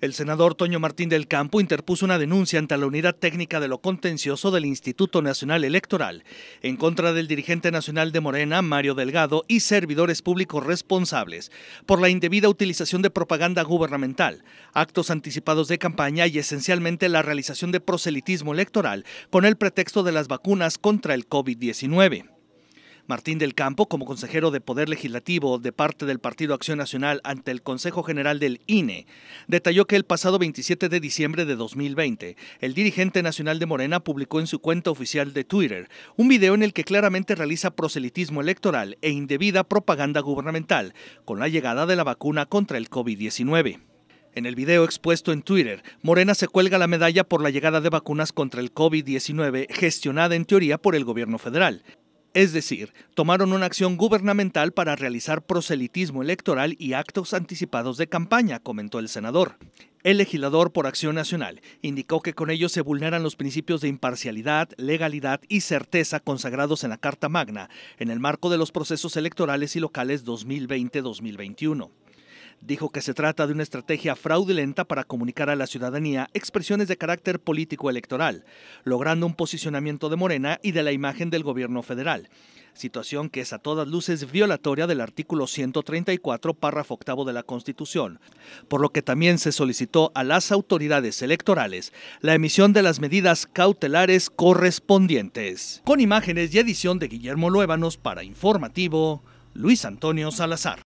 El senador Toño Martín del Campo interpuso una denuncia ante la Unidad Técnica de lo Contencioso del Instituto Nacional Electoral en contra del dirigente nacional de Morena, Mario Delgado, y servidores públicos responsables por la indebida utilización de propaganda gubernamental, actos anticipados de campaña y esencialmente la realización de proselitismo electoral con el pretexto de las vacunas contra el COVID-19. Martín del Campo, como consejero de Poder Legislativo de parte del Partido Acción Nacional ante el Consejo General del INE, detalló que el pasado 27 de diciembre de 2020, el dirigente nacional de Morena publicó en su cuenta oficial de Twitter un video en el que claramente realiza proselitismo electoral e indebida propaganda gubernamental con la llegada de la vacuna contra el COVID-19. En el video expuesto en Twitter, Morena se cuelga la medalla por la llegada de vacunas contra el COVID-19 gestionada en teoría por el gobierno federal. Es decir, tomaron una acción gubernamental para realizar proselitismo electoral y actos anticipados de campaña, comentó el senador. El legislador por Acción Nacional indicó que con ello se vulneran los principios de imparcialidad, legalidad y certeza consagrados en la Carta Magna en el marco de los procesos electorales y locales 2020-2021 dijo que se trata de una estrategia fraudulenta para comunicar a la ciudadanía expresiones de carácter político-electoral, logrando un posicionamiento de Morena y de la imagen del gobierno federal, situación que es a todas luces violatoria del artículo 134, párrafo octavo de la Constitución, por lo que también se solicitó a las autoridades electorales la emisión de las medidas cautelares correspondientes. Con imágenes y edición de Guillermo Luébanos para Informativo, Luis Antonio Salazar.